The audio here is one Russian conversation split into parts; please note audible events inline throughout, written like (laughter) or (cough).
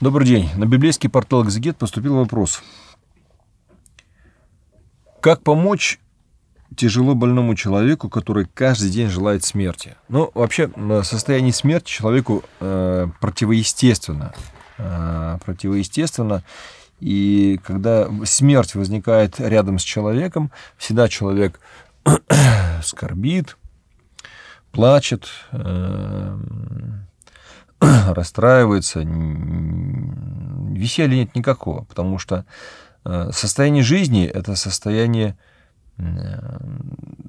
Добрый день. На библейский портал «Экзегет» поступил вопрос. Как помочь тяжело больному человеку, который каждый день желает смерти? Ну, вообще, состояние смерти человеку э, противоестественно. Э, противоестественно. И когда смерть возникает рядом с человеком, всегда человек (clears throat) скорбит, плачет, э, (clears throat) расстраивается, веселья нет никакого, потому что э, состояние жизни – это состояние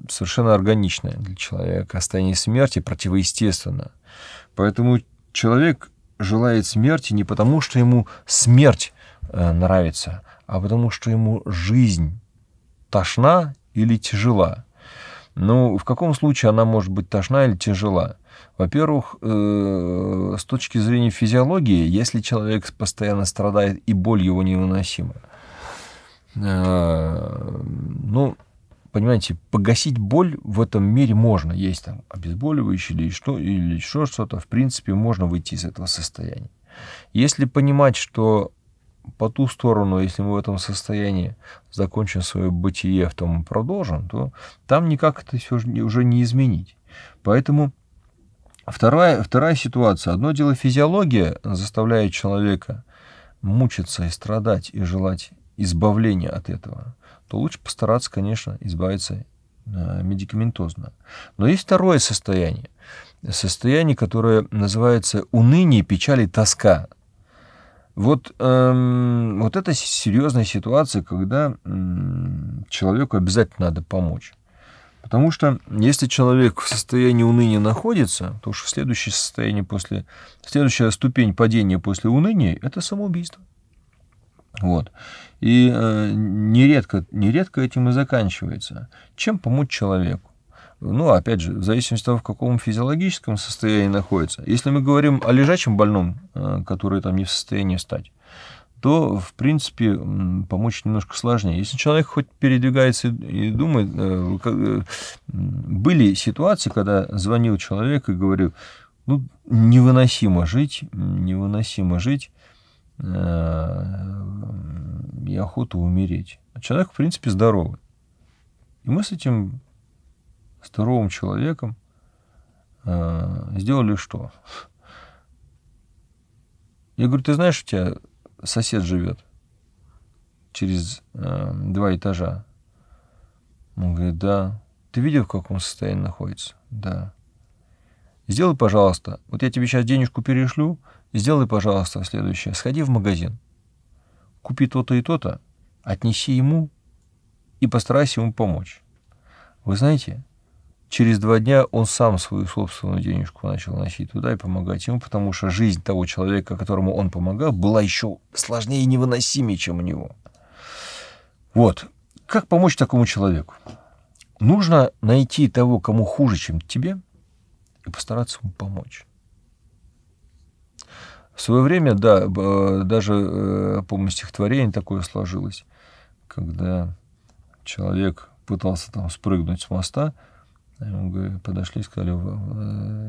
совершенно органичное для человека, состояние смерти противоестественно. Поэтому человек желает смерти не потому, что ему смерть э, нравится, а потому, что ему жизнь тошна или тяжела – ну, в каком случае она может быть тошна или тяжела? Во-первых, э, с точки зрения физиологии, если человек постоянно страдает и боль его невыносима, э, ну, понимаете, погасить боль в этом мире можно. Есть там обезболивающие или что, или еще что-то. В принципе, можно выйти из этого состояния. Если понимать, что по ту сторону, если мы в этом состоянии закончим свое бытие, в том продолжим, то там никак это все уже не изменить. Поэтому вторая, вторая ситуация. Одно дело физиология заставляет человека мучиться и страдать и желать избавления от этого, то лучше постараться, конечно, избавиться э, медикаментозно. Но есть второе состояние. Состояние, которое называется уныние, печаль и тоска. Вот, эм, вот это серьезная ситуация, когда эм, человеку обязательно надо помочь. Потому что если человек в состоянии уныния находится, то уж следующее состояние после, следующая ступень падения после уныния – это самоубийство. Вот. И э, нередко, нередко этим и заканчивается. Чем помочь человеку? Ну, опять же, в зависимости от того, в каком физиологическом состоянии находится. Если мы говорим о лежачем больном, э, который там не в состоянии встать, то, в принципе, помочь немножко сложнее. Если человек хоть передвигается и думает, э, э, были ситуации, когда звонил человек и говорил, ну, невыносимо жить, невыносимо жить, и охота умереть. А человек, в принципе, здоровый. И мы с этим здоровым человеком э, сделали что? Я говорю, ты знаешь, у тебя сосед живет через э, два этажа. Он говорит, да. Ты видел, в каком состоянии находится? Да. Сделай, пожалуйста, вот я тебе сейчас денежку перешлю, сделай, пожалуйста, следующее. Сходи в магазин, купи то-то и то-то, отнеси ему и постарайся ему помочь. Вы знаете, Через два дня он сам свою собственную денежку начал носить туда и помогать ему, потому что жизнь того человека, которому он помогал, была еще сложнее и невыносимее, чем у него. Вот. Как помочь такому человеку? Нужно найти того, кому хуже, чем тебе, и постараться ему помочь. В свое время, да, э, даже, э, помню, стихотворение такое сложилось, когда человек пытался там спрыгнуть с моста – мы подошли и сказали,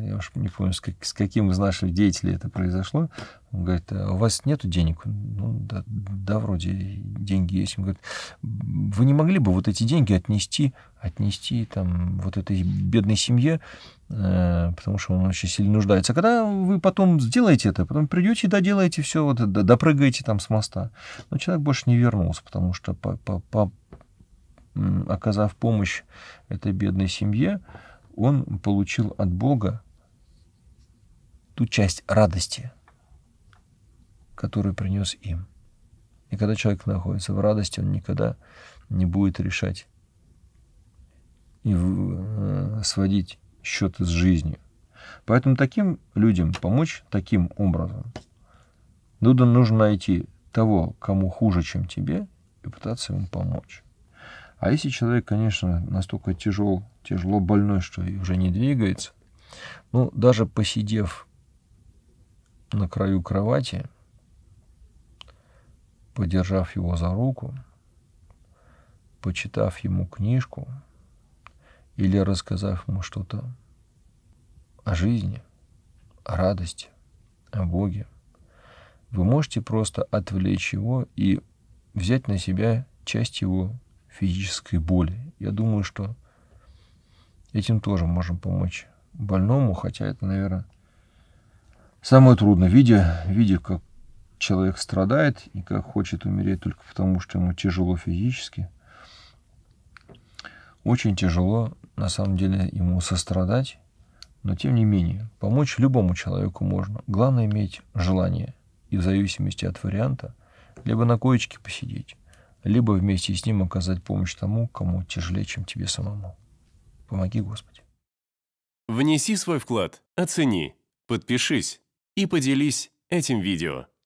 я уж не помню, с, каким из наших деятелей это произошло. Он говорит, а у вас нет денег? Ну, да, да, вроде деньги есть. Он говорит, вы не могли бы вот эти деньги отнести, отнести там вот этой бедной семье, э, потому что он очень сильно нуждается. когда вы потом сделаете это, потом придете, доделаете все, вот, допрыгаете там с моста. Но человек больше не вернулся, потому что по, по, по оказав помощь этой бедной семье, он получил от Бога ту часть радости, которую принес им. И когда человек находится в радости, он никогда не будет решать и э, сводить счеты с жизнью. Поэтому таким людям помочь таким образом. Дуда ну нужно найти того, кому хуже, чем тебе, и пытаться ему помочь. А если человек, конечно, настолько тяжел, тяжело больной, что и уже не двигается, ну, даже посидев на краю кровати, подержав его за руку, почитав ему книжку или рассказав ему что-то о жизни, о радости, о Боге, вы можете просто отвлечь его и взять на себя часть его физической боли. Я думаю, что этим тоже можем помочь больному, хотя это, наверное, самое трудное, видя, видя, как человек страдает и как хочет умереть только потому, что ему тяжело физически. Очень тяжело, на самом деле, ему сострадать, но тем не менее, помочь любому человеку можно. Главное иметь желание и в зависимости от варианта, либо на коечке посидеть, либо вместе с ним оказать помощь тому, кому тяжелее, чем тебе самому. Помоги, Господи. Внеси свой вклад, оцени, подпишись и поделись этим видео.